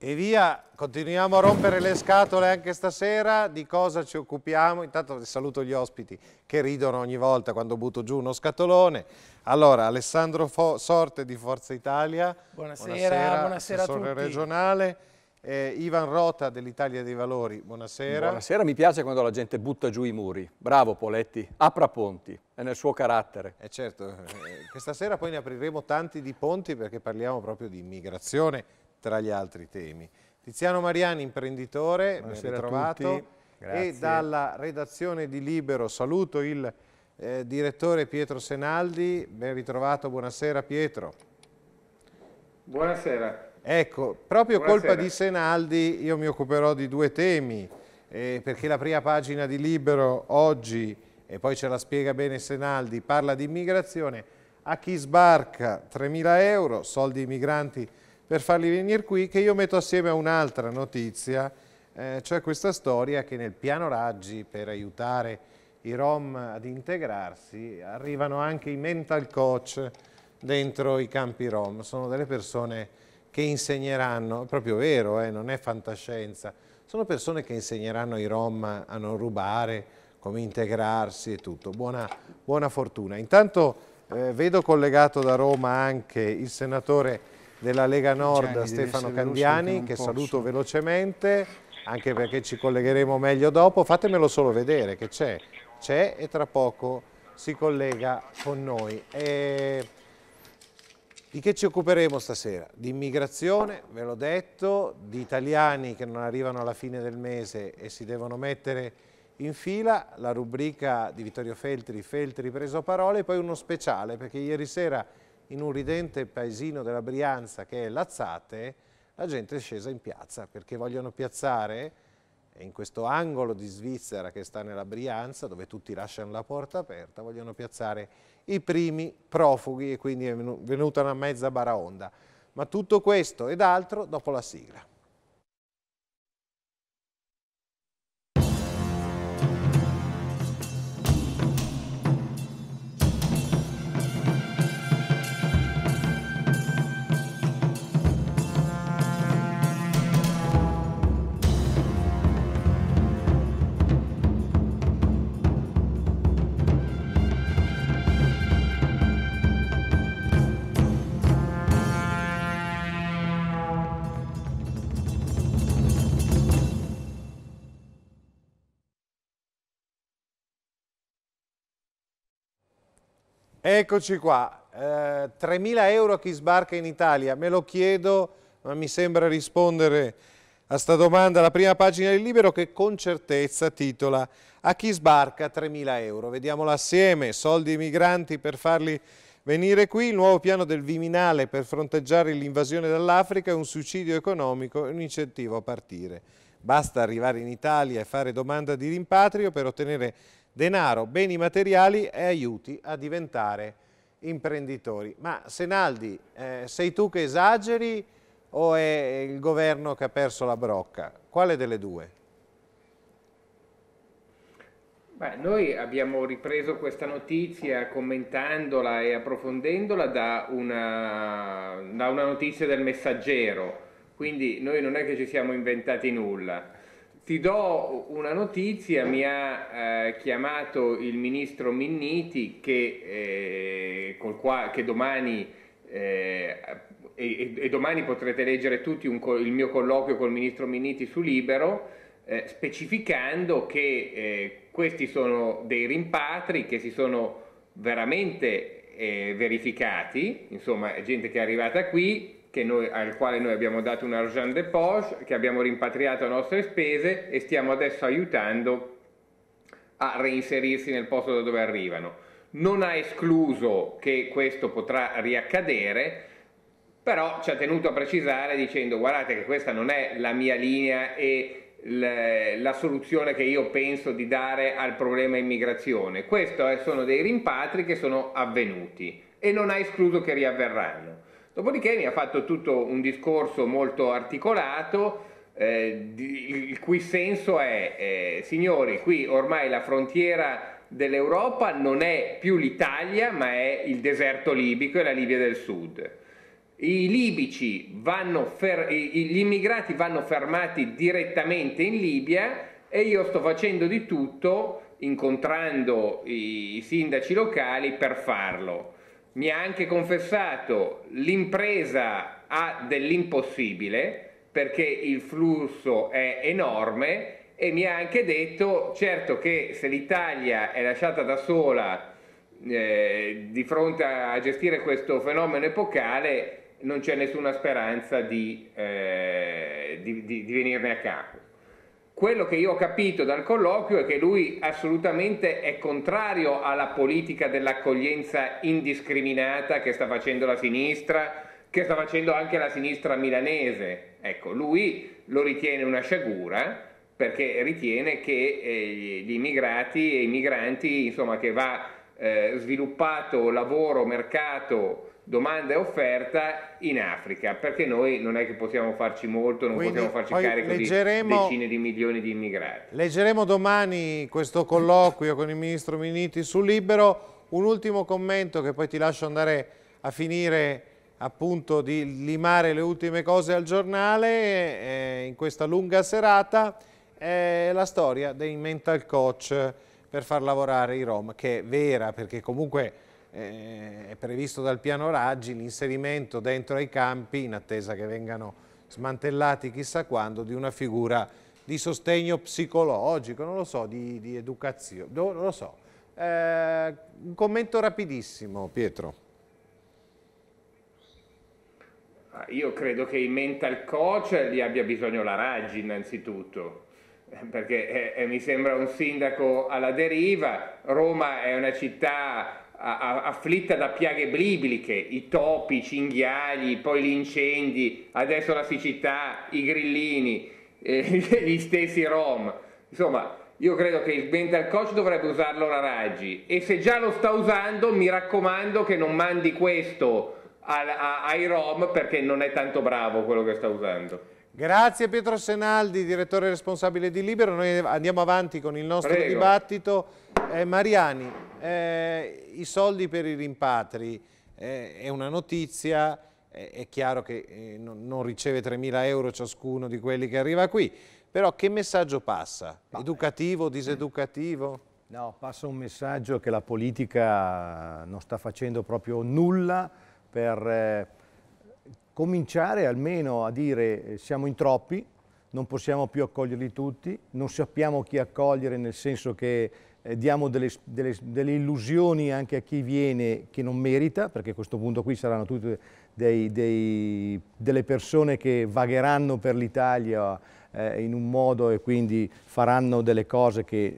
E via, continuiamo a rompere le scatole anche stasera, di cosa ci occupiamo? Intanto saluto gli ospiti che ridono ogni volta quando butto giù uno scatolone. Allora, Alessandro Fo Sorte di Forza Italia, buonasera, buonasera, buonasera assessore regionale. Eh, Ivan Rota dell'Italia dei Valori, buonasera. Buonasera, mi piace quando la gente butta giù i muri. Bravo Poletti, apra ponti, è nel suo carattere. Eh certo, eh, questa sera poi ne apriremo tanti di ponti perché parliamo proprio di immigrazione, tra gli altri temi. Tiziano Mariani, imprenditore, Buonasera ben ritrovato. E dalla redazione di Libero saluto il eh, direttore Pietro Senaldi. Ben ritrovato, buonasera Pietro. Buonasera. Ecco, proprio buonasera. colpa di Senaldi io mi occuperò di due temi, eh, perché la prima pagina di Libero oggi, e poi ce la spiega bene Senaldi, parla di immigrazione. A chi sbarca 3.000 euro, soldi ai migranti per farli venire qui, che io metto assieme a un'altra notizia, eh, cioè questa storia che nel piano Raggi per aiutare i Rom ad integrarsi arrivano anche i mental coach dentro i campi Rom, sono delle persone che insegneranno, è proprio vero, eh, non è fantascienza, sono persone che insegneranno ai Rom a non rubare, come integrarsi e tutto. Buona, buona fortuna. Intanto eh, vedo collegato da Roma anche il senatore della Lega Nord Gianni, Stefano Candiani che saluto velocemente anche perché ci collegheremo meglio dopo fatemelo solo vedere che c'è c'è e tra poco si collega con noi e... Di che ci occuperemo stasera? Di immigrazione, ve l'ho detto, di italiani che non arrivano alla fine del mese e si devono mettere in fila, la rubrica di Vittorio Feltri, Feltri preso parole, e poi uno speciale perché ieri sera in un ridente paesino della Brianza che è Lazzate, la gente è scesa in piazza perché vogliono piazzare in questo angolo di Svizzera che sta nella Brianza, dove tutti lasciano la porta aperta, vogliono piazzare i primi profughi e quindi è venuta una mezza baraonda. Ma tutto questo ed altro dopo la sigla. Eccoci qua, eh, 3.000 euro a chi sbarca in Italia, me lo chiedo, ma mi sembra rispondere a sta domanda la prima pagina del Libero che con certezza titola a chi sbarca 3.000 euro. vediamolo assieme, soldi ai migranti per farli venire qui, il nuovo piano del Viminale per fronteggiare l'invasione dall'Africa è un suicidio economico e un incentivo a partire. Basta arrivare in Italia e fare domanda di rimpatrio per ottenere denaro, beni materiali e aiuti a diventare imprenditori. Ma Senaldi, eh, sei tu che esageri o è il governo che ha perso la brocca? Quale delle due? Beh, noi abbiamo ripreso questa notizia commentandola e approfondendola da una, da una notizia del messaggero, quindi noi non è che ci siamo inventati nulla. Ti do una notizia, mi ha eh, chiamato il ministro Minniti che, eh, qua, che domani, eh, e, e, domani, potrete leggere tutti un, il mio colloquio col ministro Minniti su Libero, eh, specificando che eh, questi sono dei rimpatri che si sono veramente eh, verificati, insomma gente che è arrivata qui noi, al quale noi abbiamo dato un argent de poche, che abbiamo rimpatriato a nostre spese e stiamo adesso aiutando a reinserirsi nel posto da dove arrivano. Non ha escluso che questo potrà riaccadere, però ci ha tenuto a precisare dicendo guardate che questa non è la mia linea e la soluzione che io penso di dare al problema immigrazione. Questi sono dei rimpatri che sono avvenuti e non ha escluso che riavverranno. Dopodiché mi ha fatto tutto un discorso molto articolato, eh, di, il cui senso è, eh, signori, qui ormai la frontiera dell'Europa non è più l'Italia, ma è il deserto libico e la Libia del Sud. I libici vanno fer- gli immigrati vanno fermati direttamente in Libia e io sto facendo di tutto, incontrando i sindaci locali, per farlo mi ha anche confessato l'impresa ha dell'impossibile perché il flusso è enorme e mi ha anche detto certo che se l'Italia è lasciata da sola eh, di fronte a, a, gestire questo fenomeno epocale non c'è nessuna speranza di, eh, di, di, di venirne a capo quello che io ho capito dal colloquio è che lui assolutamente è contrario alla politica dell'accoglienza indiscriminata che sta facendo la sinistra, che sta facendo anche la sinistra milanese. Ecco, lui lo ritiene una sciagura perché ritiene che eh, gli immigrati e i migranti, insomma, che va eh, sviluppato lavoro, mercato, domanda e offerta in Africa, perché noi non è che possiamo farci molto, non Quindi possiamo farci carico di decine di milioni di immigrati. Leggeremo domani questo colloquio con il ministro Miniti su Libero. Un ultimo commento che poi ti lascio andare a finire appunto di limare le ultime cose al giornale eh, in questa lunga serata è la storia dei mental coach per far lavorare i Rom, che è vera perché comunque eh, è previsto dal piano Raggi l'inserimento dentro ai campi, in attesa che vengano smantellati chissà quando, di una figura di sostegno psicologico, non lo so, di, di educazione, non lo so. Eh, un commento rapidissimo, Pietro. Ah, io credo che i mental coach li abbia bisogno la Raggi innanzitutto, perché eh, eh, mi sembra un sindaco alla deriva, Roma è una città afflitta da piaghe bibliche, i topi, i cinghiali, poi gli incendi, adesso la siccità, i grillini, eh, gli stessi rom. Insomma, io credo che il mental coach dovrebbe usarlo la Raggi e se già lo sta usando mi raccomando che non mandi questo al, a, ai rom perché non è tanto bravo quello che sta usando. Grazie Pietro Senaldi, direttore responsabile di Libero, noi andiamo avanti con il nostro Prego. dibattito. Eh, Mariani, eh, I soldi per i rimpatri eh, è una notizia, eh, è chiaro che eh, non, non riceve 3.000 euro ciascuno di quelli che arriva qui, però che messaggio passa? Educativo, eh, diseducativo? No, passa un messaggio che la politica non sta facendo proprio nulla per eh, cominciare almeno a dire siamo in troppi, non possiamo più accoglierli tutti, non sappiamo chi accogliere nel senso che eh, diamo delle, delle, delle, illusioni anche a chi viene che non merita, perché a questo punto qui saranno tutte dei, dei, delle persone che vagheranno per l'Italia eh, in un modo e quindi faranno delle cose che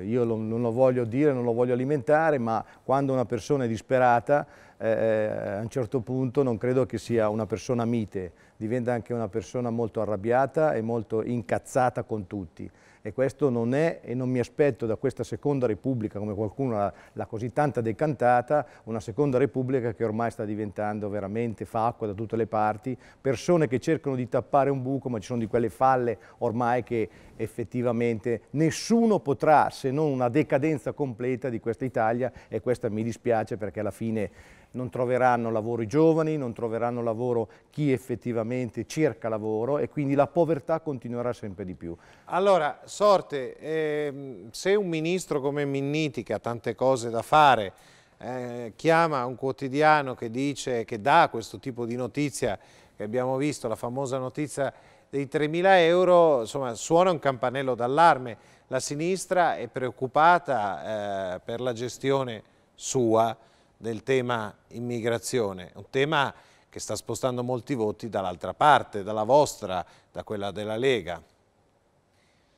eh, io lo, non lo voglio dire, non lo voglio alimentare, ma quando una persona è disperata eh, eh, a un certo punto non credo che sia una persona mite, diventa anche una persona molto arrabbiata e molto incazzata con tutti e questo non è e non mi aspetto da questa seconda repubblica, come qualcuno l'ha così tanta decantata, una seconda repubblica che ormai sta diventando veramente facqua da tutte le parti, persone che cercano di tappare un buco, ma ci sono di quelle falle ormai che effettivamente nessuno potrà, se non una decadenza completa di questa Italia e questa mi dispiace perché alla fine non troveranno lavoro i giovani, non troveranno lavoro chi effettivamente cerca lavoro e quindi la povertà continuerà sempre di più. Allora, sorte, ehm, se un ministro come Minniti, che ha tante cose da fare, eh, chiama un quotidiano che dice, che dà questo tipo di notizia che abbiamo visto, la famosa notizia dei 3.000 euro, insomma, suona un campanello d'allarme. La sinistra è preoccupata eh, per la gestione sua, del tema immigrazione, un tema che sta spostando molti voti dall'altra parte, dalla vostra, da quella della Lega.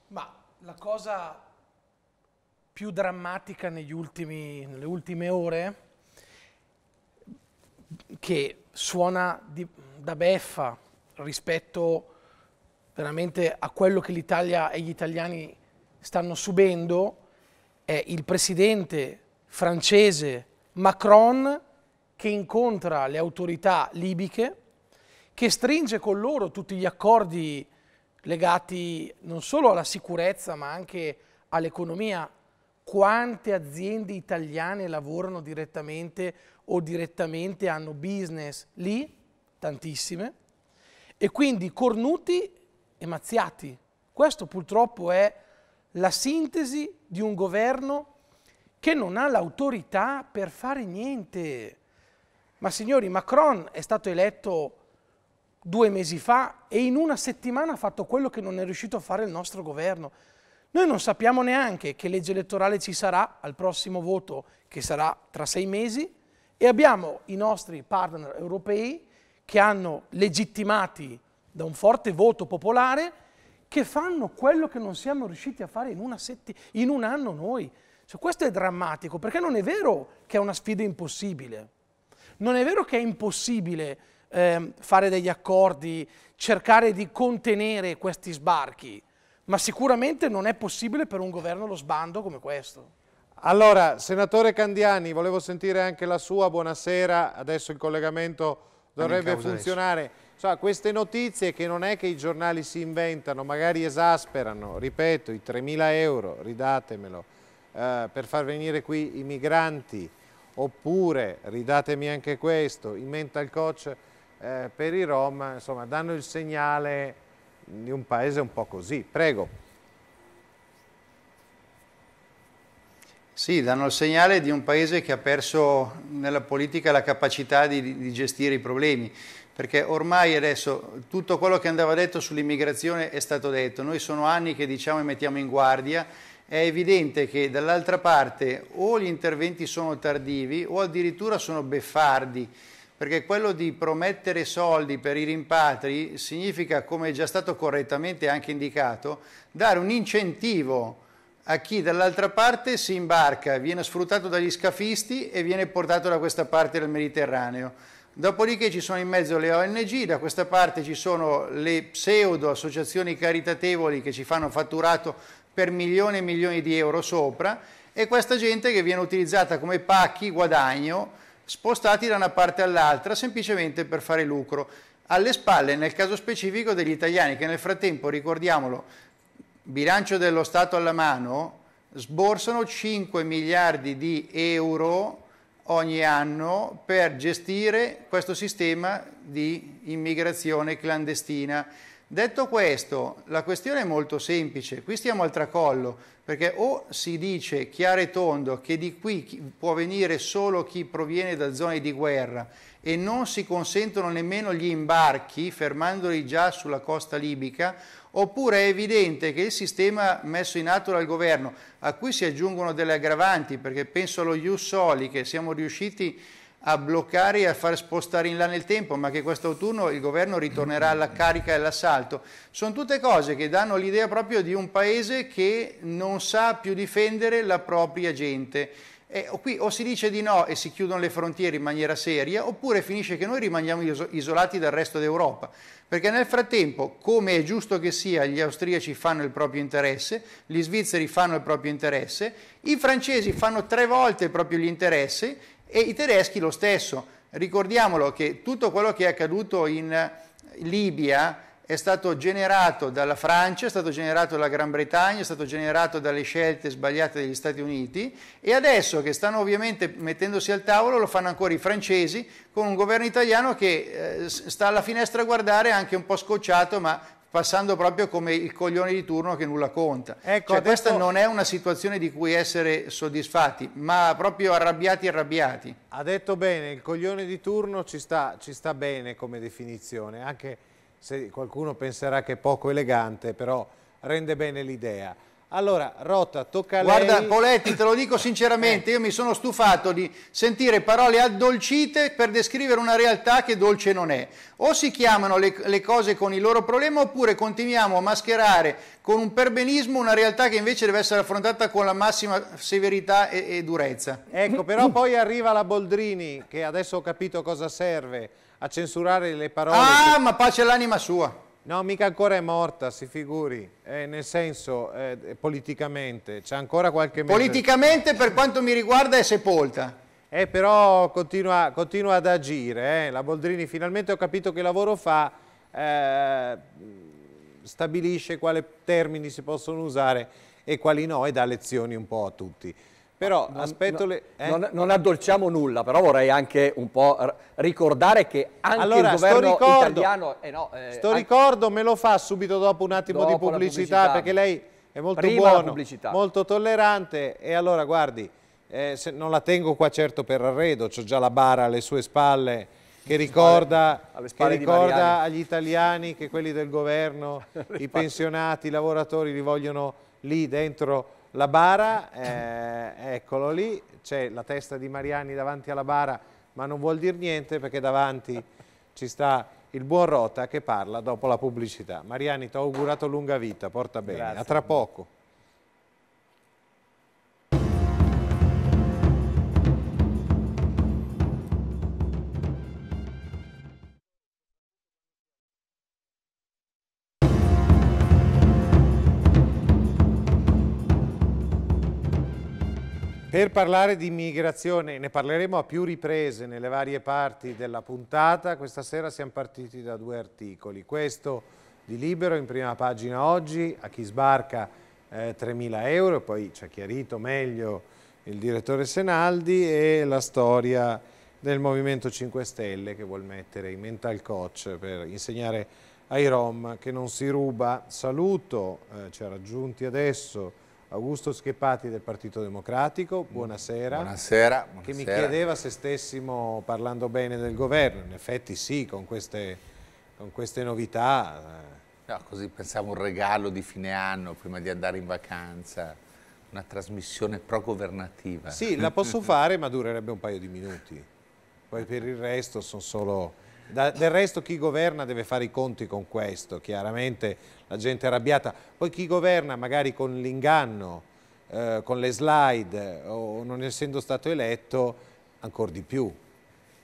Ma la cosa più drammatica ultimi, nelle ultime ore, che suona di, da beffa rispetto veramente a quello che l'Italia e gli italiani stanno subendo, è il presidente francese Macron che incontra le autorità libiche, che stringe con loro tutti gli accordi legati non solo alla sicurezza ma anche all'economia. Quante aziende italiane lavorano direttamente o direttamente hanno business lì? Tantissime. E quindi cornuti e mazziati. Questo purtroppo è la sintesi di un governo che non ha l'autorità per fare niente. Ma signori, Macron è stato eletto due mesi fa e in una settimana ha fatto quello che non è riuscito a fare il nostro governo. Noi non sappiamo neanche che legge elettorale ci sarà al prossimo voto, che sarà tra sei mesi, e abbiamo i nostri partner europei che hanno legittimati da un forte voto popolare, che fanno quello che non siamo riusciti a fare in, in un anno noi. Cioè, questo è drammatico perché non è vero che è una sfida impossibile. Non è vero che è impossibile eh, fare degli accordi, cercare di contenere questi sbarchi, ma sicuramente non è possibile per un governo lo sbando come questo. Allora, senatore Candiani, volevo sentire anche la sua, buonasera, adesso il collegamento dovrebbe funzionare. Cioè, queste notizie che non è che i giornali si inventano, magari esasperano, ripeto, i 3.000 euro, ridatemelo, eh, per far venire qui i migranti, oppure, ridatemi anche questo, i mental coach eh, per i Rom, insomma, danno il segnale di un paese un po' così. Prego. Sì, danno il segnale di un paese che ha perso nella politica la capacità di, di, gestire i problemi, perché ormai adesso tutto quello che andava detto sull'immigrazione è stato detto, noi sono anni che diciamo e mettiamo in guardia è evidente che dall'altra parte o gli interventi sono tardivi o addirittura sono beffardi, perché quello di promettere soldi per i rimpatri significa, come è già stato correttamente anche indicato, dare un incentivo a chi dall'altra parte si imbarca, viene sfruttato dagli scafisti e viene portato da questa parte del Mediterraneo. Dopodiché ci sono in mezzo le ONG, da questa parte ci sono le pseudo associazioni caritatevoli che ci fanno fatturato per milioni e milioni di euro sopra e questa gente che viene utilizzata come pacchi guadagno spostati da una parte all'altra semplicemente per fare lucro alle spalle nel caso specifico degli italiani che nel frattempo ricordiamolo bilancio dello Stato alla mano sborsano 5 miliardi di euro ogni anno per gestire questo sistema di immigrazione clandestina Detto questo, la questione è molto semplice, qui stiamo al tracollo, perché o si dice chiaro e tondo che di qui può venire solo chi proviene da zone di guerra e non si consentono nemmeno gli imbarchi, fermandoli già sulla costa libica, oppure è evidente che il sistema messo in atto dal governo, a cui si aggiungono delle aggravanti, perché penso allo Ius Soli, che siamo riusciti a a bloccare e a far spostare in là nel tempo, ma che quest'autunno il governo ritornerà alla carica e all'assalto. Sono tutte cose che danno l'idea proprio di un paese che non sa più difendere la propria gente. E qui o si dice di no e si chiudono le frontiere in maniera seria, oppure finisce che noi rimaniamo isolati dal resto d'Europa. Perché nel frattempo, come è giusto che sia, gli austriaci fanno il proprio interesse, gli svizzeri fanno il proprio interesse, i francesi fanno tre volte proprio gli interessi e i tedeschi lo stesso. Ricordiamolo che tutto quello che è accaduto in Libia è stato generato dalla Francia, è stato generato dalla Gran Bretagna, è stato generato dalle scelte sbagliate degli Stati Uniti e adesso che stanno ovviamente mettendosi al tavolo lo fanno ancora i francesi con un governo italiano che eh, sta alla finestra a guardare anche un po' scocciato ma passando proprio come il coglione di turno che nulla conta. Ecco, cioè, adesso... Questa non è una situazione di cui essere soddisfatti, ma proprio arrabbiati arrabbiati. Ha detto bene, il coglione di turno ci sta, ci sta bene come definizione, anche se qualcuno penserà che è poco elegante, però rende bene l'idea. Allora, Rota, tocca a lei. Guarda, Poletti, te lo dico sinceramente, eh. io mi sono stufato di sentire parole addolcite per descrivere una realtà che dolce non è. O si chiamano le, le cose con il loro problema oppure continuiamo a mascherare con un perbenismo una realtà che invece deve essere affrontata con la massima severità e, e durezza. Ecco, però poi arriva la Boldrini, che adesso ho capito cosa serve, a censurare le parole. Ah, che... ma pace all'anima sua. No, mica ancora è morta, si figuri, eh, nel senso eh, eh, politicamente, c'è ancora qualche mese. Politicamente per quanto mi riguarda è sepolta. Eh, però continua, continua ad agire, eh. la Boldrini finalmente ho capito che lavoro fa, eh, stabilisce quali termini si possono usare e quali no e dà lezioni un po' a tutti. Però non, aspetto le... Eh? Non, non, addolciamo nulla, però vorrei anche un po' ricordare che anche allora, il governo ricordo, italiano... Eh no, eh, sto anche... ricordo me lo fa subito dopo un attimo dopo di pubblicità, pubblicità, perché lei è molto Prima buono, molto tollerante e allora guardi, eh, se, non la tengo qua certo per arredo, ho già la bara alle sue spalle che ricorda, spalle che ricorda agli italiani che quelli del governo, i pensionati, i lavoratori li vogliono lì dentro la bara, eh, eccolo lì, c'è la testa di Mariani davanti alla bara, ma non vuol dire niente perché davanti ci sta il buon Rota che parla dopo la pubblicità. Mariani, ti ho augurato lunga vita, porta bene, Grazie. a tra poco. Per parlare di immigrazione, ne parleremo a più riprese nelle varie parti della puntata, questa sera siamo partiti da due articoli, questo di Libero in prima pagina oggi, a chi sbarca eh, 3.000 euro, poi ci ha chiarito meglio il direttore Senaldi e la storia del Movimento 5 Stelle che vuol mettere i mental coach per insegnare ai Rom che non si ruba. Saluto, eh, ci ha raggiunti adesso Augusto Schepati del Partito Democratico, buonasera. Buonasera. buonasera. Che mi chiedeva se stessimo parlando bene del governo, in effetti sì, con queste, con queste novità. Eh. No, così pensavo un regalo di fine anno prima di andare in vacanza, una trasmissione pro-governativa. Sì, la posso fare ma durerebbe un paio di minuti, poi per il resto sono solo da, del resto chi governa deve fare i conti con questo, chiaramente la gente è arrabbiata. Poi chi governa magari con l'inganno, eh, con le slide eh, o non essendo stato eletto, ancora di più.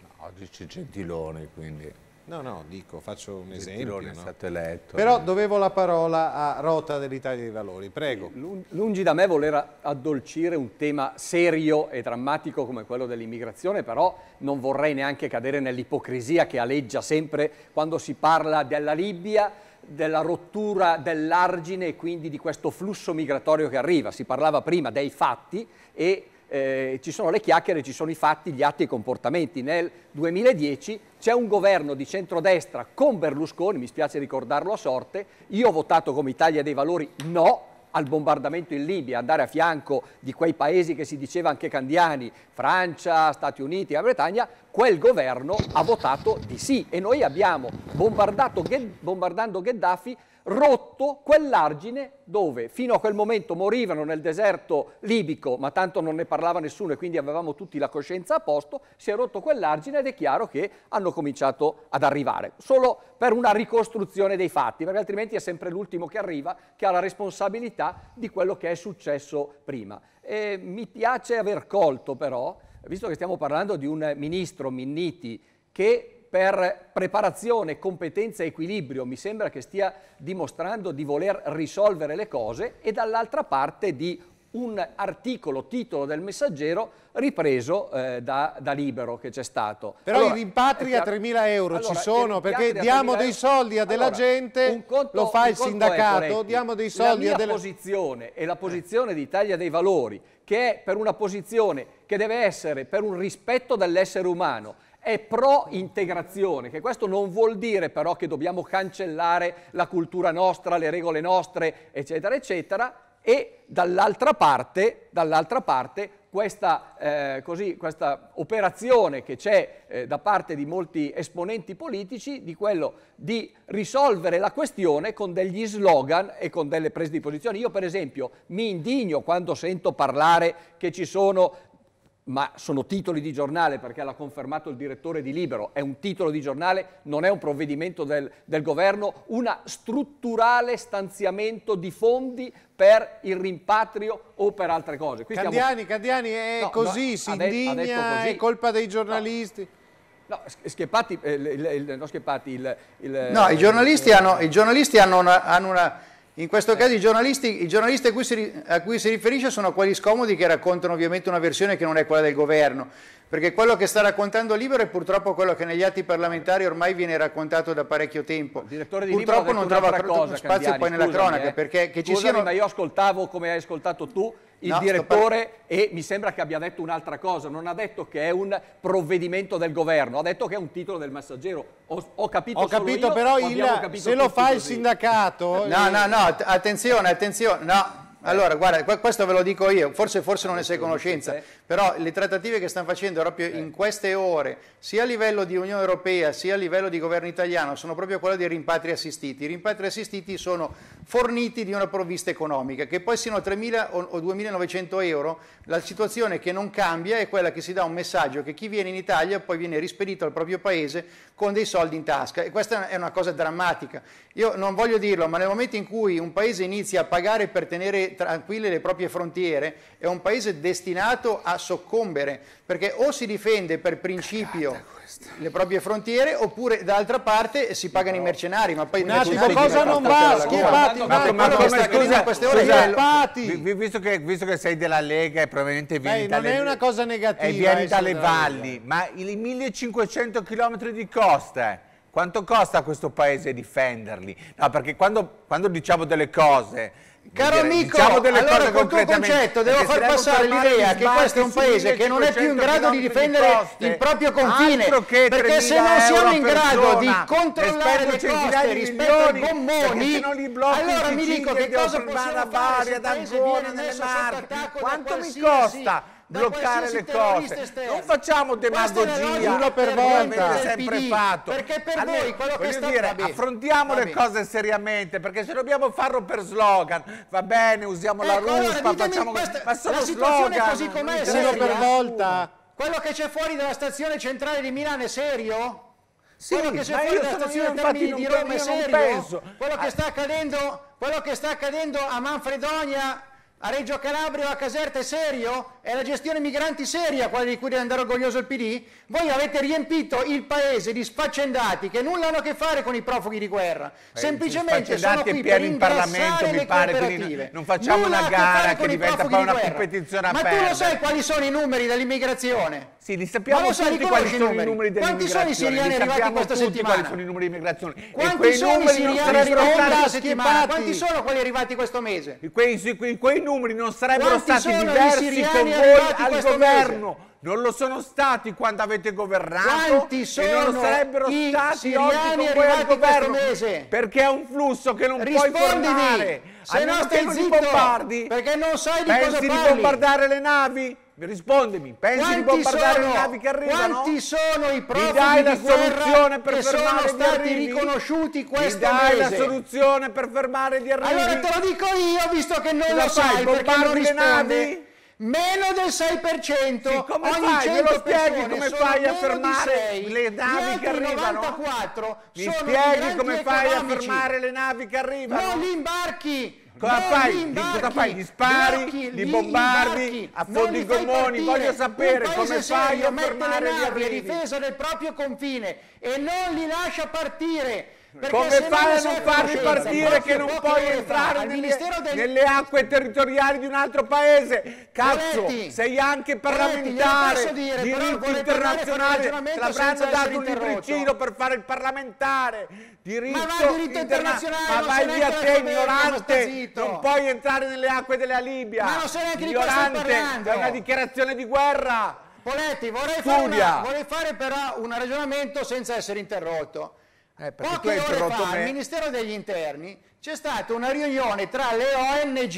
No, dice Gentiloni, quindi... No, no, dico, faccio un esempio. Gentiloni no? è stato eletto. Però eh. dovevo la parola a Rota dell'Italia dei Valori, prego. Lungi da me voler addolcire un tema serio e drammatico come quello dell'immigrazione, però non vorrei neanche cadere nell'ipocrisia che aleggia sempre quando si parla della Libia, della rottura dell'argine e quindi di questo flusso migratorio che arriva. Si parlava prima dei fatti e eh, ci sono le chiacchiere, ci sono i fatti, gli atti e i comportamenti. Nel 2010 c'è un governo di centrodestra con Berlusconi, mi spiace ricordarlo a sorte, io ho votato come Italia dei Valori no al bombardamento in Libia, andare a fianco di quei paesi che si diceva anche Candiani, Francia, Stati Uniti, Gran Bretagna, quel governo ha votato di sì e noi abbiamo bombardato, bombardando Gheddafi rotto quell'argine dove fino a quel momento morivano nel deserto libico, ma tanto non ne parlava nessuno e quindi avevamo tutti la coscienza a posto, si è rotto quell'argine ed è chiaro che hanno cominciato ad arrivare. Solo per una ricostruzione dei fatti, perché altrimenti è sempre l'ultimo che arriva che ha la responsabilità di quello che è successo prima. E mi piace aver colto però, visto che stiamo parlando di un ministro Minniti che per preparazione, competenza e equilibrio mi sembra che stia dimostrando di voler risolvere le cose e dall'altra parte di un articolo, titolo del messaggero ripreso eh, da, da, Libero che c'è stato. Però allora, i rimpatri a 3.000 euro allora, ci sono perché diamo dei soldi a della allora, gente, conto, lo fa il sindacato, diamo dei soldi a della... La posizione e la posizione di Italia dei Valori che è per una posizione che deve essere per un rispetto dell'essere umano è pro-integrazione, che questo non vuol dire però che dobbiamo cancellare la cultura nostra, le regole nostre, eccetera, eccetera, e dall'altra parte, dall'altra parte questa, eh, così, questa, operazione che c'è eh, da parte di molti esponenti politici di quello di risolvere la questione con degli slogan e con delle prese di posizione. Io per esempio mi indigno quando sento parlare che ci sono ma sono titoli di giornale perché l'ha confermato il direttore di Libero, è un titolo di giornale, non è un provvedimento del, del governo, un strutturale stanziamento di fondi per il rimpatrio o per altre cose. Qui Candiani, stiamo... Candiani è no, così, no, si indigna, è colpa dei giornalisti. No. No, Schieppati, eh, il, il, no, il, i giornalisti, hanno, i giornalisti hanno, una, hanno, una, in questo eh. caso i giornalisti, i giornalisti a, cui si, a, cui si, riferisce sono quelli scomodi che raccontano ovviamente una versione che non è quella del governo perché quello che sta raccontando Libero è purtroppo quello che negli atti parlamentari ormai viene raccontato da parecchio tempo. Il direttore purtroppo non trova cosa, spazio Candiani, poi nella scusami, cronaca, eh. perché che ci siano... ma io ascoltavo come hai ascoltato tu il no, direttore e mi sembra che abbia detto un'altra cosa, non ha detto che è un provvedimento del governo, ha detto che è un titolo del messaggero. Ho, ho capito, ho capito io, però il, capito se lo fa il sindacato... No, eh. no, no, attenzione, attenzione, no eh. Allora, guarda, questo ve lo dico io, forse, forse non ne sei conoscenza, però le trattative che stanno facendo proprio eh. in queste ore, sia a livello di Unione Europea, sia a livello di governo italiano, sono proprio quelle dei rimpatri assistiti. I rimpatri assistiti sono forniti di una provvista economica, che poi siano 3.000 o 2.900 euro, la situazione che non cambia è quella che si dà un messaggio che chi viene in Italia poi viene rispedito al proprio paese con dei soldi in tasca. E questa è una cosa drammatica. Io non voglio dirlo, ma nel momento in cui un paese inizia a pagare per tenere tenesse tranquille le proprie frontiere, è un paese destinato a soccombere, perché o si difende per principio le proprie frontiere, oppure d'altra parte si pagano no. i mercenari, ma poi attimo cosa non va? Schifati, ma, ma, ma, ma come scusa, queste ore schifati. Visto che, visto che sei della Lega e probabilmente vieni Beh, dalle, non è una cosa eh, negativa, e vieni eh, dalle valli, ma i 1500 km di costa eh, quanto costa a questo paese difenderli? No, perché quando, quando diciamo delle cose Caro dire, amico, diciamo allora col tuo concetto devo far passare l'idea che questo è un paese che non è più in grado di difendere coste, il proprio confine, perché se non siamo in grado persona, di controllare le coste rispetto ai gommoni, allora mi dico che cosa possiamo fare se il paese viene messo sotto attacco Quanto mi costa? bloccare le cose. Esterno. Non facciamo demagogia uno per volta. sempre PD, fatto. Perché per Almeno, voi quello che sta dire, affrontiamo le cose seriamente, perché se dobbiamo farlo per slogan, va bene, usiamo ecco, la ruspa, allora, facciamo questa, ma sono la situazione slogan, così com'è, uno per volta. Quello che c'è fuori dalla stazione centrale di Milano è serio? Sì, quello che c'è fuori dalla stazione Termini di Roma è serio? Quello che ah. sta accadendo quello che sta accadendo a Manfredonia a Reggio Calabria o a Caserta è serio? È la gestione migranti seria quella di cui deve andare orgoglioso il PD? Voi avete riempito il paese di sfaccendati che nulla hanno a che fare con i profughi di guerra. Eh, Semplicemente sono qui per il Parlamento, le mi pare, cooperative. Non facciamo nulla una gara che diventa poi una competizione aperta. Ma tu lo sai quali sono i numeri dell'immigrazione? Sì, li sappiamo lo sai, tutti quali sono i numeri dell'immigrazione. Quanti sono i siriani arrivati questa settimana? quali sono i numeri dell'immigrazione. immigrazione. Quanti sono i siriani arrivati questa settimana? Quanti sono quelli arrivati questo mese? Quei, quei, quei numeri non sarebbero Quanti stati diversi con voi al governo. Mese? Non lo sono stati quando avete governato Quanti e non lo sarebbero stati oggi con voi al governo perché è un flusso che non Rispondimi. puoi fermare. Se no stai zitto, bombardi, perché non sai di cosa parli. Pensi di bombardare le navi? rispondimi, pensi quanti di bombardare sono, le navi che arrivano? Quanti sono i profughi dai la soluzione per che sono stati riconosciuti questo Mi dai mese. la soluzione per fermare gli arrivi? Allora te lo dico io, visto che non Cosa lo sai, perché non risponde. Meno del 6%, sì, come ogni fai? 100 lo spieghi come fai a fermare le navi che arrivano? 94 Mi spieghi come fai a fermare le navi che arrivano? Non li imbarchi Cosa non fai? Imbarchi, cosa fai? Li spari, li bombardi, imbarchi, affondi i gommoni, voglio sapere come fai a fermare gli arrivi. a difesa del proprio confine e non li lascia partire come fai a non far ripartire che non puoi entrare nelle, del... nelle, acque territoriali di un altro paese? Cazzo, Poletti, sei anche parlamentare, dire, diritto internazionale, te l'avranno dato un libricino per fare il parlamentare, diritto, ma vai, diritto internazionale, ma vai via te ignorante, non puoi entrare nelle acque della Libia, ma non so neanche ignorante, di è una dichiarazione di guerra. Poletti, vorrei fare, una, vorrei fare però un ragionamento senza essere interrotto. Eh, Poche ore fa me... al Ministero degli Interni c'è stata una riunione tra le ONG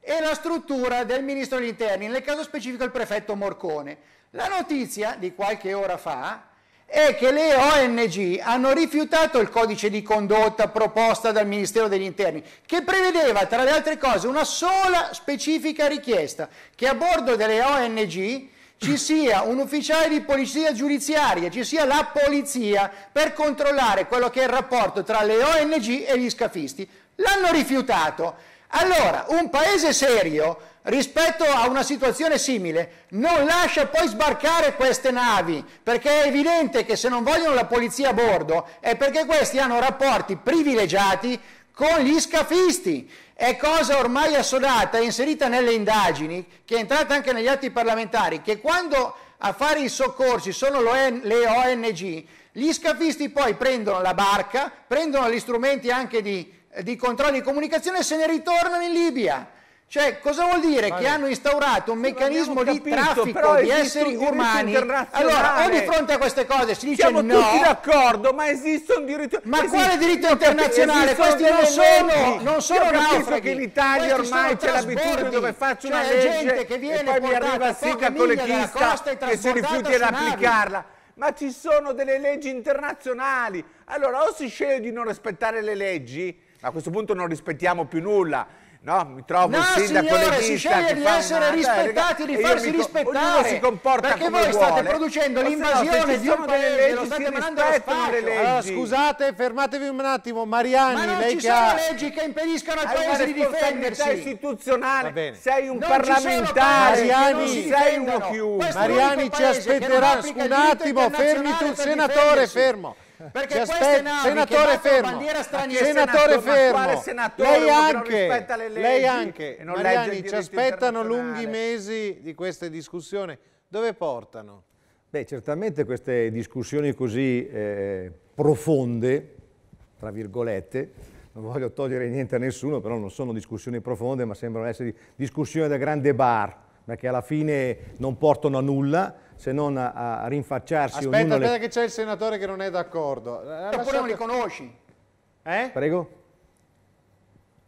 e la struttura del Ministro degli Interni, nel caso specifico il prefetto Morcone. La notizia di qualche ora fa è che le ONG hanno rifiutato il codice di condotta proposta dal Ministero degli Interni, che prevedeva tra le altre cose una sola specifica richiesta, che a bordo delle ONG ci sia un ufficiale di polizia giudiziaria, ci sia la polizia per controllare quello che è il rapporto tra le ONG e gli scafisti. L'hanno rifiutato. Allora, un paese serio rispetto a una situazione simile non lascia poi sbarcare queste navi, perché è evidente che se non vogliono la polizia a bordo è perché questi hanno rapporti privilegiati con gli scafisti. È cosa ormai assodata, inserita nelle indagini, che è entrata anche negli atti parlamentari, che quando a fare i soccorsi sono le ONG, gli scafisti poi prendono la barca, prendono gli strumenti anche di, di controllo di comunicazione e se ne ritornano in Libia. Cioè, cosa vuol dire vale. che hanno instaurato un meccanismo di capito, traffico di esseri umani? Allora, o di fronte a queste cose si dice Siamo no. Siamo tutti d'accordo, ma esiste un diritto Ma esiste... quale diritto internazionale? Questi non sono non sono Io naufraghi. che in Italia ormai c'è l'abitudine dove faccio cioè, una legge gente che viene e poi mi arriva a Sica con le che si rifiuti ad applicarla ma ci sono delle leggi internazionali. Allora o si sceglie di non rispettare le leggi, a questo punto non rispettiamo più nulla, no, mi trovo no, un sindaco signore, si sceglie di essere una... rispettati, di farsi mi... rispettare. Ognuno si comporta perché voi vuole. state producendo l'invasione di un paese, leggi, lo state mandando allora, eh, scusate, fermatevi un attimo, Mariani, Ma lei che ha... non ci sono leggi che impediscano al paese di difendersi. istituzionale, sei un non parlamentare, Mariani, sei uno chiuso. Mariani ci aspetterà, un attimo, fermi tu, senatore, fermo. Perché aspe... questa è una senatore fermo. bandiera straniera. Senatore fermo. Senatore lei anche, lei anche. Mariani, ci aspettano lunghi mesi di queste discussioni. Dove portano? Beh, certamente queste discussioni così eh, profonde, tra virgolette, non voglio togliere niente a nessuno, però non sono discussioni profonde, ma sembrano essere discussioni da grande bar, perché alla fine non portano a nulla se non a, a rinfacciarsi aspetta, ognuno aspetta le... che c'è il senatore che non è d'accordo eh, oppure non li conosci eh? prego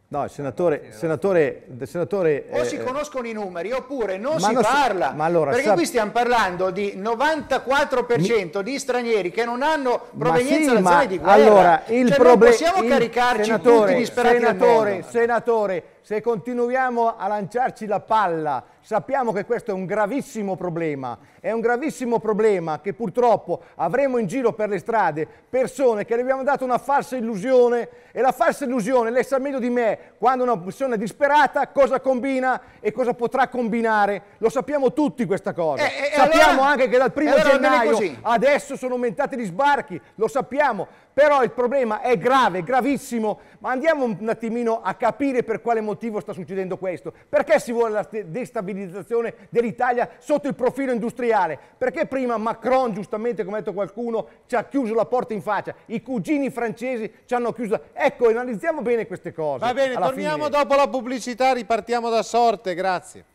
No, il senatore, senatore, senatore o eh, si conoscono i numeri oppure non si non parla, si, allora, perché qui stiamo parlando di 94% mi, di stranieri che non hanno provenienza sì, da zone di guerra. Allora, il cioè, non possiamo il caricarci senatore, tutti disperati senatore, senatore, se continuiamo a lanciarci la palla sappiamo che questo è un gravissimo problema, è un gravissimo problema che purtroppo avremo in giro per le strade persone che le abbiamo dato una falsa illusione e la falsa illusione, lei sa meglio di me, quando una persona è disperata cosa combina e cosa potrà combinare, lo sappiamo tutti questa cosa, eh, eh, e, e sappiamo allora, anche che dal primo allora gennaio adesso sono aumentati gli sbarchi, lo sappiamo, però il problema è grave, gravissimo, ma andiamo un attimino a capire per quale motivo sta succedendo questo, perché si vuole destabilizzare? stabilizzazione dell'Italia sotto il profilo industriale. Perché prima Macron, giustamente come ha detto qualcuno, ci ha chiuso la porta in faccia, i cugini francesi ci hanno chiuso. Ecco, analizziamo bene queste cose. Va bene, torniamo fine. dopo la pubblicità, ripartiamo da sorte, grazie.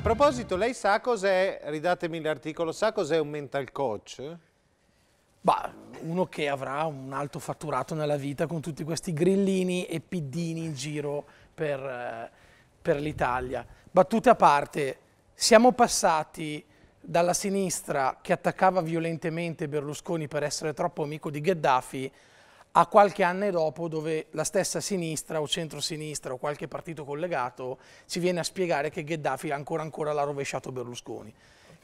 A proposito, lei sa cos'è, ridatemi l'articolo, sa cos'è un mental coach? Bah, uno che avrà un alto fatturato nella vita con tutti questi grillini e piddini in giro per, eh, per l'Italia. Battute a parte, siamo passati dalla sinistra che attaccava violentemente Berlusconi per essere troppo amico di Gheddafi a qualche anno dopo dove la stessa sinistra o centrosinistra o qualche partito collegato ci viene a spiegare che Gheddafi ancora ancora l'ha rovesciato Berlusconi.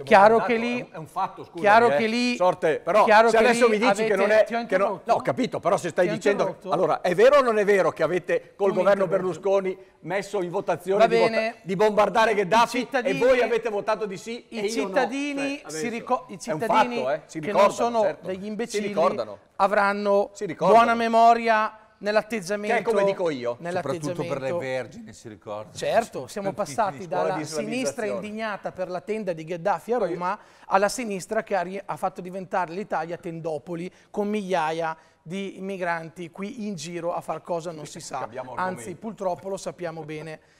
Chiaro che lì... È un fatto, scusami, chiaro eh. che lì... Sorte, però se adesso mi dici avete, che non è... Che non, no, ho capito, però se stai dicendo... Allora, è vero o non è vero che avete col governo Berlusconi messo in votazione di, vota, di, bombardare Gheddafi e voi avete votato di sì i cittadini, no? cioè, rico- i cittadini fatto, eh? che non sono certo. degli imbecilli avranno buona memoria nell'atteggiamento. Che è come dico io. Soprattutto per le vergini, si ricorda. Certo, siamo passati dalla sinistra indignata per la tenda di Gheddafi a Roma alla sinistra che ha, ha fatto diventare l'Italia tendopoli con migliaia di migranti qui in giro a far cosa non si sa. Anzi, purtroppo lo sappiamo bene.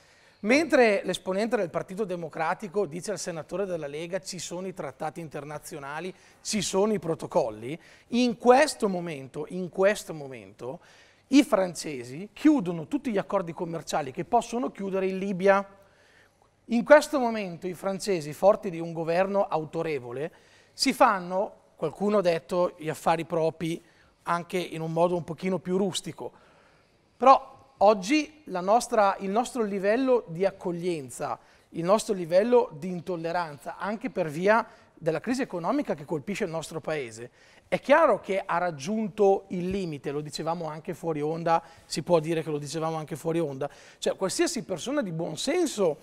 Mentre l'esponente del Partito Democratico dice al senatore della Lega ci sono i trattati internazionali, ci sono i protocolli, in questo momento, in questo momento i francesi chiudono tutti gli accordi commerciali che possono chiudere in Libia. In questo momento i francesi, forti di un governo autorevole, si fanno, qualcuno ha detto, gli affari propri anche in un modo un pochino più rustico. Però oggi nostra, il nostro livello di accoglienza, il nostro livello di intolleranza, anche per via della crisi economica che colpisce il nostro paese, è chiaro che ha raggiunto il limite, lo dicevamo anche fuori onda, si può dire che lo dicevamo anche fuori onda, cioè qualsiasi persona di buon senso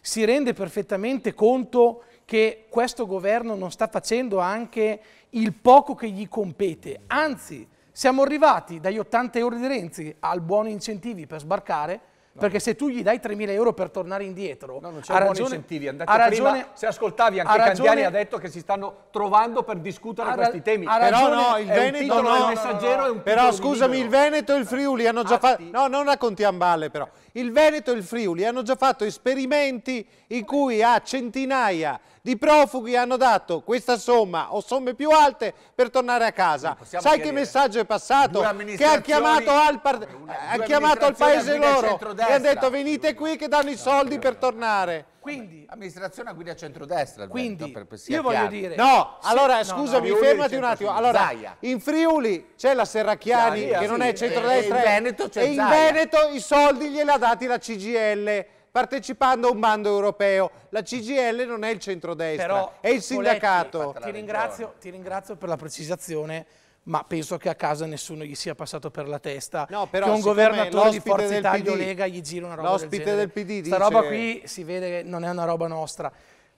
si rende perfettamente conto che questo governo non sta facendo anche il poco che gli compete, anzi siamo arrivati dagli 80 euro di Renzi al buono incentivi per sbarcare perché se tu gli dai 3.000 euro per tornare indietro, no, non c'è buoni ragione, incentivi. Hanno detto prima, se ascoltavi anche ragione, Candiani ha detto che si stanno trovando per discutere questi temi. Però no, il Veneto no, no, messaggero è un Però scusami, il Veneto e il Friuli hanno già fatto... No, non raccontiamo balle però il Veneto e il Friuli hanno già fatto esperimenti in cui a centinaia di profughi hanno dato questa somma o somme più alte per tornare a casa. Sai chiarire. che messaggio è passato? Che ha chiamato eh, al, par... ha chiamato al paese loro e ha detto venite qui che danno i soldi per tornare. Quindi, amministrazione a guida centrodestra. Quindi, per, per io voglio chiaro. dire... No, allora sì, scusami, no, no, fermati un attimo. Allora, Zaia. in Friuli c'è la Serracchiani Zaia, che non è centrodestra. E in Veneto c'è E in Veneto i soldi glieli ha dati la CGL partecipando a un bando europeo. La CGL non è il centrodestra, Però, è il sindacato. Ti ringrazio, ti ringrazio per la precisazione ma penso che a casa nessuno gli sia passato per la testa no, però, che un governatore di Forza Italia PD, Lega gli gira una roba L'ospite del, del PD dice... Questa roba qui si vede che non è una roba nostra.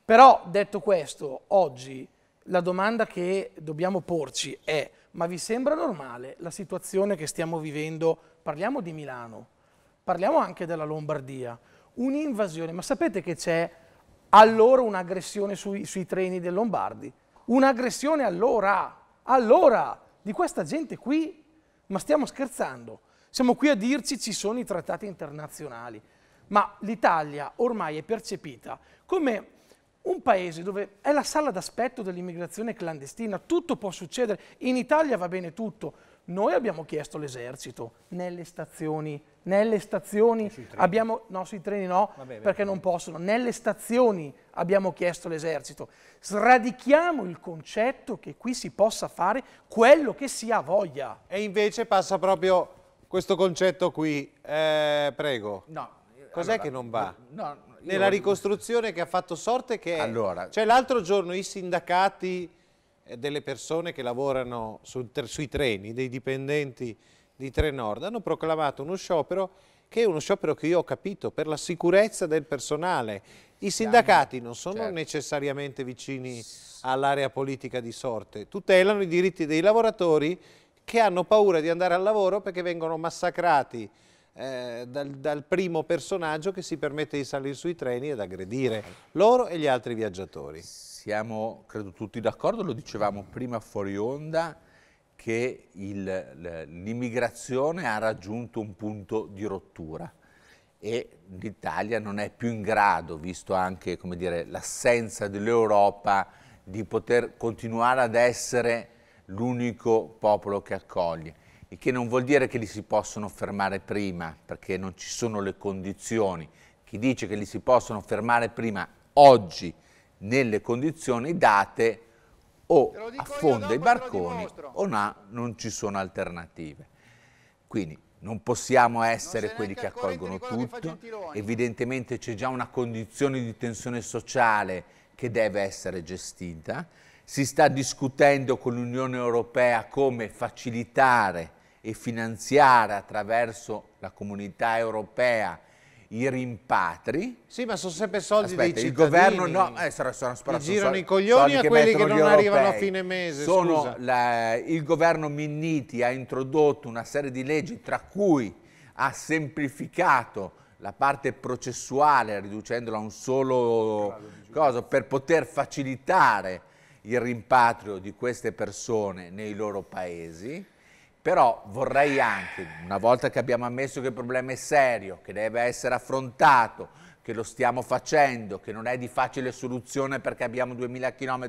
Però, detto questo, oggi la domanda che dobbiamo porci è ma vi sembra normale la situazione che stiamo vivendo? Parliamo di Milano, parliamo anche della Lombardia. Un'invasione, ma sapete che c'è allora un'aggressione sui, sui treni dei Lombardi? Un'aggressione allora, allora! di questa gente qui? Ma stiamo scherzando. Siamo qui a dirci ci sono i trattati internazionali, ma l'Italia ormai è percepita come un paese dove è la sala d'aspetto dell'immigrazione clandestina, tutto può succedere, in Italia va bene tutto. Noi abbiamo chiesto l'esercito nelle stazioni, nelle stazioni abbiamo... No, sui treni no, Vabbè, perché bene. non possono. Nelle stazioni abbiamo chiesto l'esercito Sradichiamo il concetto che qui si possa fare quello che si ha voglia. E invece passa proprio questo concetto qui. Eh, prego. No. Cos'è allora, che non va? No, Nella ricostruzione che ha fatto Sorte che... Allora... Cioè l'altro giorno i sindacati eh, delle persone che lavorano su, sui treni, dei dipendenti di Trenord hanno proclamato uno sciopero che è uno sciopero che io ho capito per la sicurezza del personale. I sindacati non sono certo. necessariamente vicini all'area politica di sorte, tutelano i diritti dei lavoratori che hanno paura di andare al lavoro perché vengono massacrati eh, dal, dal, primo personaggio che si permette di salire sui treni ed aggredire loro e gli altri viaggiatori. Siamo, credo, tutti d'accordo, lo dicevamo prima fuori onda, che l'immigrazione ha raggiunto un punto di rottura e l'Italia non è più in grado, visto anche l'assenza dell'Europa, di poter continuare ad essere l'unico popolo che accoglie. Il che non vuol dire che li si possono fermare prima, perché non ci sono le condizioni. Chi dice che li si possono fermare prima oggi, nelle condizioni date, o affonda i barconi o no, non ci sono alternative. Quindi non possiamo essere non quelli che accolgono tutto, evidentemente c'è già una condizione di tensione sociale che deve essere gestita, si sta discutendo con l'Unione Europea come facilitare e finanziare attraverso la comunità europea i rimpatri. Sì, ma sono sempre soldi Aspetta, dei cittadini. Il governo no, eh, sono, sono, sono, girano i coglioni a quelli che non arrivano a fine mese. La, il governo Minniti ha introdotto una serie di leggi, tra cui ha semplificato la parte processuale riducendola a un solo cosa per poter facilitare il rimpatrio di queste persone nei loro paesi. Però vorrei anche, una volta che abbiamo ammesso che il problema è serio, che deve essere affrontato, che lo stiamo facendo, che non è di facile soluzione perché abbiamo 2000 km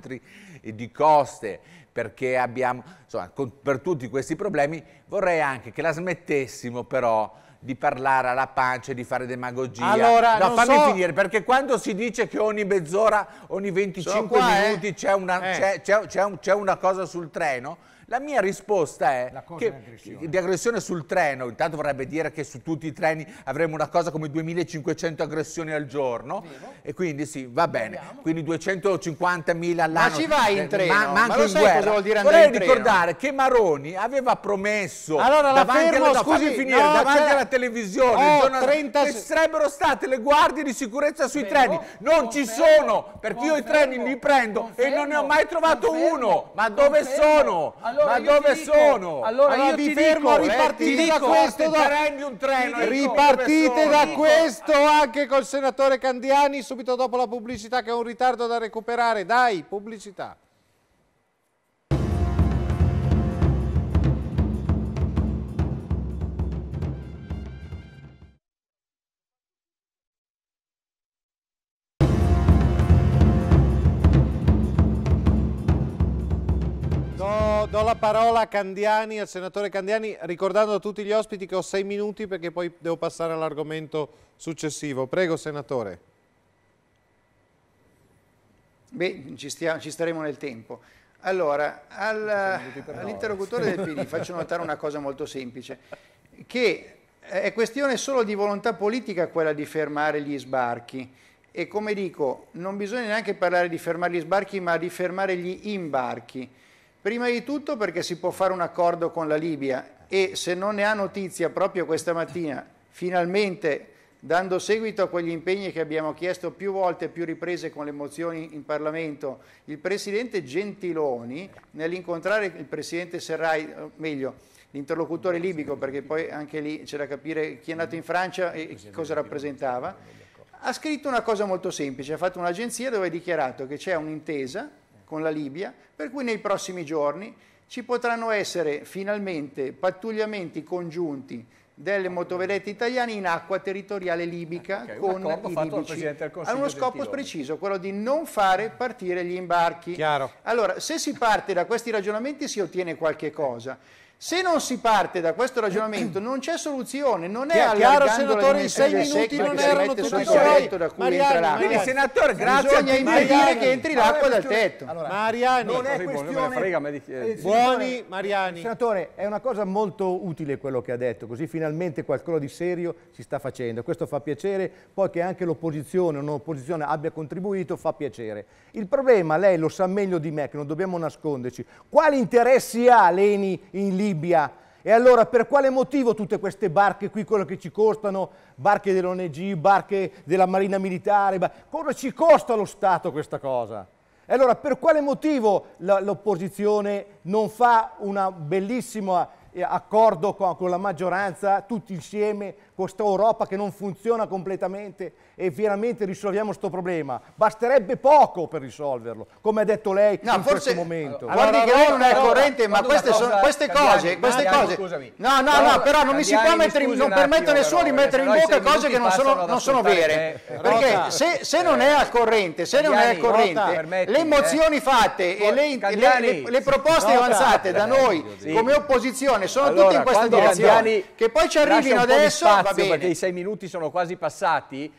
di coste, perché abbiamo, insomma, con, per tutti questi problemi, vorrei anche che la smettessimo però di parlare alla pancia e di fare demagogia. Allora, no, fammi so... finire, perché quando si dice che ogni mezz'ora, ogni 25 qua, eh. minuti eh? c'è una, eh. una cosa sul treno, la mia risposta è che, di aggressione sul treno, intanto vorrebbe dire che su tutti i treni avremo una cosa come 2500 aggressioni al giorno Vivo. e quindi sì, va bene, Andiamo. quindi 250.000 all'anno. Ma ci vai in treno? Ma, ma, ma lo sai cosa vuol dire andare Vorrei ricordare che Maroni aveva promesso allora, la davanti, fermo, alla, scusi, finire, no, davanti alla televisione oh, giorno, 30... che sarebbero state le guardie di sicurezza sui Fermo, treni. Non confermo, ci sono, perché confermo, io i treni li prendo confermo, e non ne ho mai trovato uno. Ma dove sono? Allora, allora ma dove dico, sono? Allora, allora io vi fermo, dico, eh, ripartite eh, da dico, questo. Da, un treno. Ripartite da questo anche col senatore Candiani subito dopo la pubblicità che è un ritardo da recuperare. Dai, pubblicità. do la parola a Candiani, al senatore Candiani, ricordando a tutti gli ospiti che ho sei minuti perché poi devo passare all'argomento successivo. Prego, senatore. Beh, ci, stiamo, ci staremo nel tempo. Allora, all'interlocutore del PD faccio notare una cosa molto semplice, che eh, è questione solo di volontà politica quella di fermare gli sbarchi e come dico, non bisogna neanche parlare di fermare gli sbarchi, ma di fermare gli imbarchi Prima di tutto perché si può fare un accordo con la Libia e se non ne ha notizia proprio questa mattina, finalmente dando seguito a quegli impegni che abbiamo chiesto più volte, e più riprese con le mozioni in Parlamento, il Presidente Gentiloni, nell'incontrare il Presidente Serrai, eh, meglio, l'interlocutore libico, perché poi anche lì c'è da capire chi è nato in Francia e cosa rappresentava, ha scritto una cosa molto semplice, ha fatto un'agenzia dove ha dichiarato che c'è un'intesa con la Libia, per cui nei prossimi giorni ci potranno essere finalmente pattugliamenti congiunti delle motovedette italiane in acqua territoriale libica okay, con i libici ha uno scopo preciso, quello di non fare partire gli imbarchi. Chiaro. Allora, se si parte da questi ragionamenti si ottiene qualche cosa. Se non si parte da questo ragionamento non c'è soluzione, non è Chi, chiaro senatore, in sei minuti non erano tutti suoi. Da cui Mariani, Quindi senatore, grazie bisogna impedire che entri l'acqua dal tetto. Allora, Mariani, non è questione eh, eh, Buoni Mariani. Senatore, è una cosa molto utile quello che ha detto, così finalmente qualcosa di serio si sta facendo. Questo fa piacere, poi che anche l'opposizione, o un'opposizione abbia contribuito fa piacere. Il problema lei lo sa meglio di me che non dobbiamo nasconderci. Quali interessi ha Leni in Libia? Libia. E allora per quale motivo tutte queste barche qui, quello che ci costano, barche dell'ONG, barche della Marina Militare, cosa ci costa lo Stato questa cosa? E allora per quale motivo l'opposizione non fa un bellissimo eh, accordo con la maggioranza tutti insieme questa Europa che non funziona completamente e veramente risolviamo questo problema. Basterebbe poco per risolverlo, come ha detto lei no, in forse, questo momento. Allora, guardi che lei non è allora, corrente, ma queste, cosa, sono, queste cose, queste cose. Scusami. No, no, allora, no, però non mi si può mettere, in, non permetto a nessuno di mettere in bocca cose che non sono, non sono vere. Eh, eh perché Rota, se, se non è eh. al corrente, se non è al corrente, le eh. mozioni fatte e le, proposte avanzate da noi come opposizione sono tutte in questa direzione. Che poi ci arrivino adesso Fazio, perché i sei minuti sono quasi passati.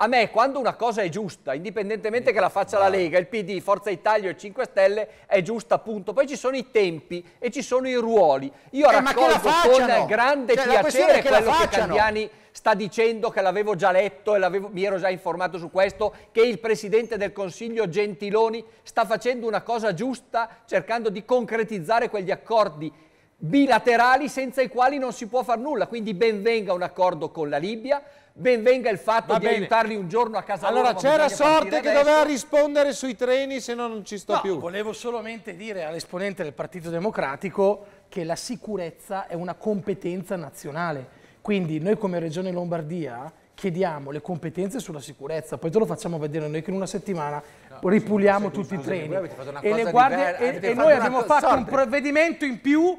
A me, quando una cosa è giusta, indipendentemente che la faccia la Lega, il PD, Forza Italia e 5 Stelle, è giusta, appunto. Poi ci sono i tempi e ci sono i ruoli. Io eh, raccolgo con grande cioè, piacere che quello che Candiani sta dicendo, che l'avevo già letto e mi ero già informato su questo, che il Presidente del Consiglio Gentiloni sta facendo una cosa giusta cercando di concretizzare quegli accordi bilaterali senza i quali non si può fare nulla. Quindi benvenga un accordo con la Libia, benvenga il fatto Va di bene. aiutarli un giorno a casa allora, loro. Allora c'era Sorte che adesso. doveva rispondere sui treni se no non ci sto no, più. Volevo solamente dire all'esponente del Partito Democratico che la sicurezza è una competenza nazionale. Quindi noi come Regione Lombardia chiediamo le competenze sulla sicurezza, poi te lo facciamo vedere noi che in una settimana no, ripuliamo tutti i treni. E, le guardie, e, e noi abbiamo fatto sorte. un provvedimento in più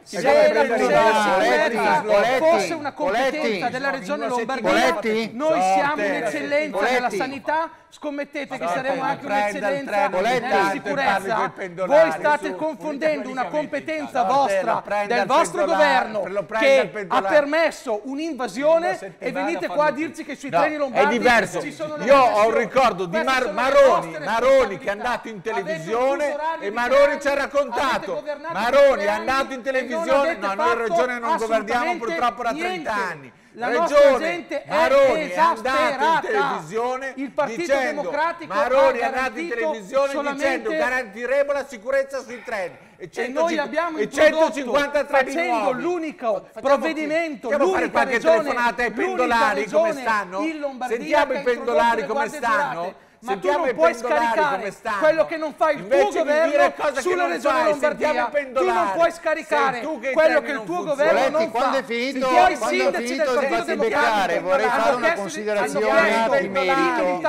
se, se la riserva elettrica fosse una competenza della regione Lombardia, noi siamo un'eccellenza eccellenza nella sanità, scommettete che saremo anche un'eccellenza nella sicurezza. Voi state confondendo una competenza vostra, del vostro governo, che ha permesso un'invasione e venite qua a dirci che sui treni lombardi ci sono le Io ho un ricordo di Maroni, che è andato in televisione e Maroni ci ha raccontato. Maroni è andato in televisione televisione, no, noi regione non governiamo purtroppo da 30 niente. anni. La regione Maroni è, è andato in televisione il Partito dicendo, Democratico Maroni è andato in televisione dicendo garantiremo la sicurezza sui treni e, 100, e noi abbiamo e 153 facendo l'unico provvedimento facciamo qualche regione, telefonata ai pendolari come stanno sentiamo i pendolari come stanno ma tu non puoi scaricare quello che non fa il Invece tuo governo sulla regione fai, Lombardia. Tu non puoi scaricare che quello che il tuo governo non fa. Quando è finito, i sindaci del Partito Democratico vorrei fare una considerazione di merito.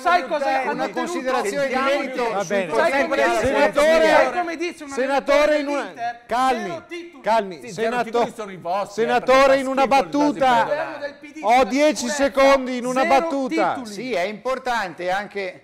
Sai cosa una considerazione di merito Senatore, come dice una senatore in una calmi, calmi, eh, senatore in una battuta. Ho 10 secondi in una battuta. Sì, è importante anche anche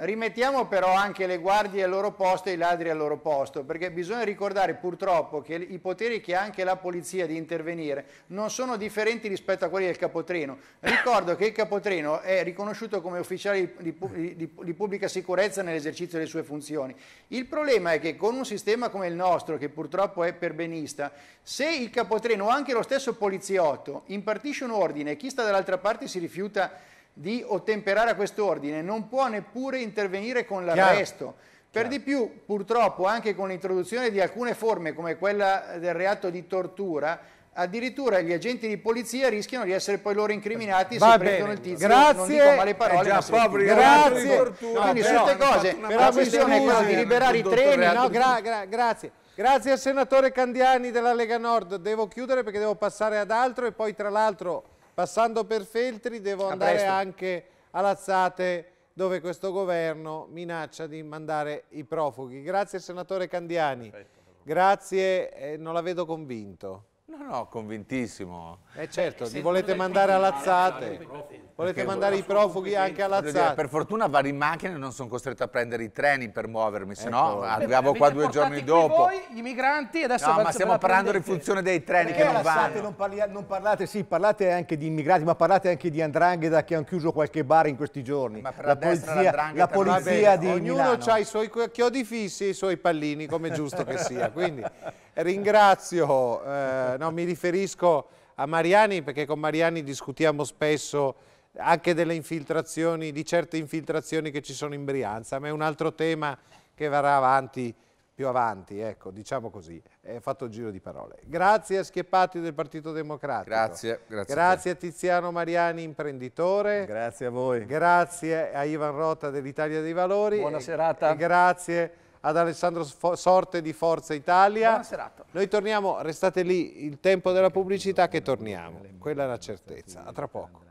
rimettiamo però anche le guardie al loro posto e i ladri al loro posto, perché bisogna ricordare purtroppo che i poteri che ha anche la polizia di intervenire non sono differenti rispetto a quelli del capotreno. Ricordo che il capotreno è riconosciuto come ufficiale di, di, di, di pubblica sicurezza nell'esercizio delle sue funzioni. Il problema è che con un sistema come il nostro, che purtroppo è perbenista, se il capotreno o anche lo stesso poliziotto impartisce un ordine e chi sta dall'altra parte si rifiuta di ottemperare a questo ordine, non può neppure intervenire con l'arresto. Per di più, purtroppo, anche con l'introduzione di alcune forme come quella del reato di tortura, addirittura gli agenti di polizia rischiano di essere poi loro incriminati Va se bene. prendono il tizio grazie non dico male parole eh ma poveri, grazie tortura, quindi no, queste cose la questione è quella di liberare i treni no, gra gra grazie grazie al senatore Candiani della Lega Nord devo chiudere perché devo passare ad altro e poi tra l'altro Passando per Feltri devo andare anche a Lazzate dove questo governo minaccia di mandare i profughi. Grazie senatore Candiani, grazie, eh, non la vedo convinto. No, no, convintissimo. Eh certo, eh, li volete mandare a Lazzate. Volete Perché mandare i profughi anche alla Zara? Per fortuna vado in macchina e non sono costretto a prendere i treni per muovermi, se no ecco. arrivavo qua due giorni dopo. Voi, gli migranti, adesso No, ma stiamo parlando in funzione dei treni Perché che non vanno. Non, parli, non parlate, sì, parlate anche di immigrati, ma parlate anche di Andrangheta che hanno chiuso qualche bar in questi giorni. Ma per la, la destra, polizia, la polizia di Ognuno Milano. ha i suoi chiodi fissi e i suoi pallini, come è giusto che sia. Quindi ringrazio, eh, no, mi riferisco a Mariani perché con Mariani discutiamo spesso anche delle infiltrazioni, di certe infiltrazioni che ci sono in Brianza, ma è un altro tema che verrà avanti più avanti, ecco, diciamo così, è fatto il giro di parole. Grazie a Schieppati del Partito Democratico. Grazie. Grazie, grazie a, a, Tiziano Mariani, imprenditore. Grazie a voi. Grazie a Ivan Rota dell'Italia dei Valori. Buona serata. E grazie ad Alessandro Sorte di Forza Italia. Buona serata. Noi torniamo, restate lì, il tempo della pubblicità che torniamo. Quella è la certezza. A tra poco.